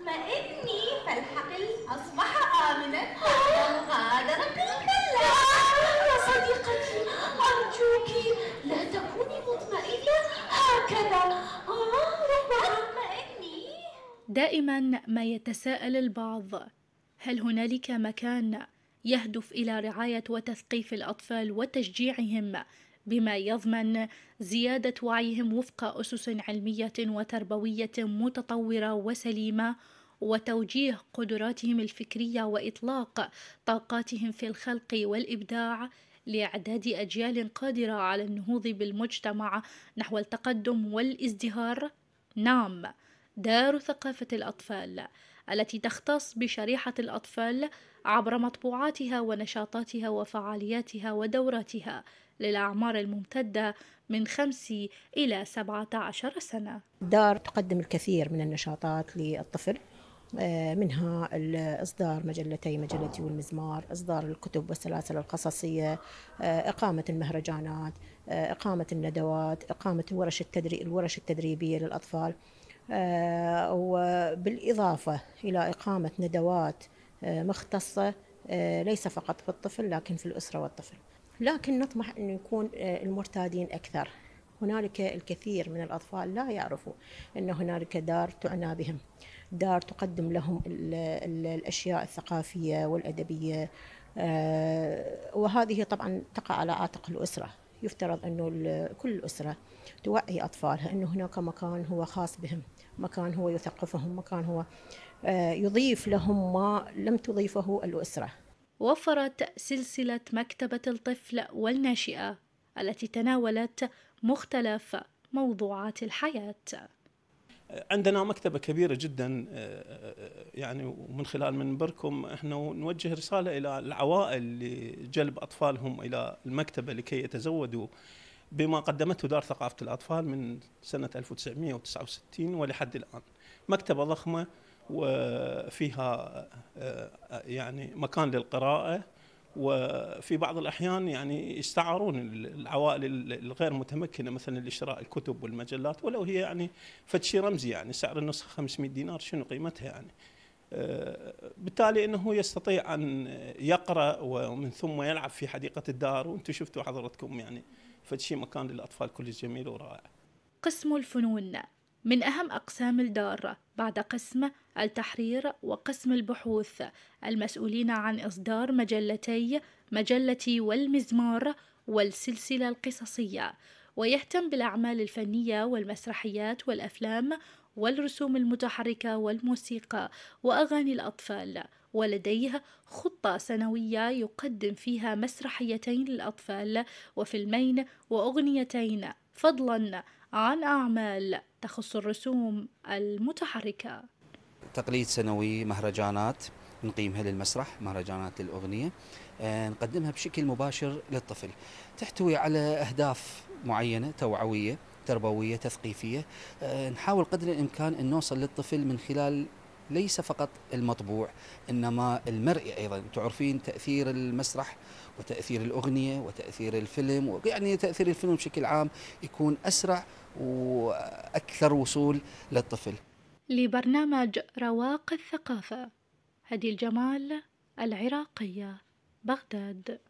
اطمئني فالحقل أصبح آمنا وغادر غادر بالكلا يا صديقتي أرجوك لا تكوني مطمئنة هكذا اطمئني دائما ما يتساءل البعض هل هنالك مكان يهدف إلى رعاية وتثقيف الأطفال وتشجيعهم بما يضمن زيادة وعيهم وفق أسس علمية وتربوية متطورة وسليمة وتوجيه قدراتهم الفكرية وإطلاق طاقاتهم في الخلق والإبداع لإعداد أجيال قادرة على النهوض بالمجتمع نحو التقدم والازدهار نعم دار ثقافة الأطفال التي تختص بشريحة الأطفال عبر مطبوعاتها ونشاطاتها وفعالياتها ودوراتها للأعمار الممتدة من خمس إلى سبعة عشر سنة دار تقدم الكثير من النشاطات للطفل آه، منها إصدار مجلتي مجلتي والمزمار إصدار الكتب والسلاسل القصصية آه، إقامة المهرجانات آه، إقامة الندوات إقامة ورش التدري الورش التدريبية للأطفال وبالإضافة إلى إقامة ندوات آه، مختصة آه، ليس فقط في الطفل لكن في الأسرة والطفل لكن نطمح أن يكون آه، المرتادين أكثر هنالك الكثير من الأطفال لا يعرفوا أن هنالك دار تعنى بهم دار تقدم لهم الأشياء الثقافية والأدبية وهذه طبعا تقع على عاتق الأسرة يفترض أنه كل أسرة توعي أطفالها أنه هناك مكان هو خاص بهم مكان هو يثقفهم مكان هو آه، يضيف لهم ما لم تضيفه الأسرة وفرت سلسلة مكتبة الطفل والناشئة التي تناولت مختلف موضوعات الحياة عندنا مكتبه كبيره جدا آه، آه، آه، يعني ومن خلال منبركم احنا نوجه رساله الى العوائل لجلب اطفالهم الى المكتبه لكي يتزودوا بما قدمته دار ثقافه الاطفال من سنه 1969 ولحد الان. مكتبه ضخمه وفيها يعني مكان للقراءه وفي بعض الأحيان يعني يستعارون العوائل الغير متمكنة مثلا لشراء الكتب والمجلات ولو هي يعني فد شيء رمزي يعني سعر النسخة 500 دينار شنو قيمتها يعني آه، بالتالي انه يستطيع ان يقرا ومن ثم يلعب في حديقه الدار وانتم شفتوا حضرتكم يعني شيء مكان للاطفال كلش جميل ورائع. قسم الفنون من أهم أقسام الدارة بعد قسم التحرير وقسم البحوث المسؤولين عن إصدار مجلتي مجلة والمزمار والسلسلة القصصية ويهتم بالأعمال الفنية والمسرحيات والأفلام والرسوم المتحركة والموسيقى وأغاني الأطفال ولديه خطة سنوية يقدم فيها مسرحيتين للأطفال وفيلمين وأغنيتين فضلا عن أعمال تخص الرسوم المتحركة تقليد سنوي مهرجانات نقيمها للمسرح مهرجانات للأغنية آه، نقدمها بشكل مباشر للطفل تحتوي على أهداف معينة توعوية تربوية تثقيفية آه، نحاول قدر الإمكان أن نوصل للطفل من خلال ليس فقط المطبوع انما المرئي ايضا تعرفين تاثير المسرح وتاثير الاغنيه وتاثير الفيلم يعني تاثير الفيلم بشكل عام يكون اسرع واكثر وصول للطفل لبرنامج رواق الثقافه هدي الجمال العراقيه بغداد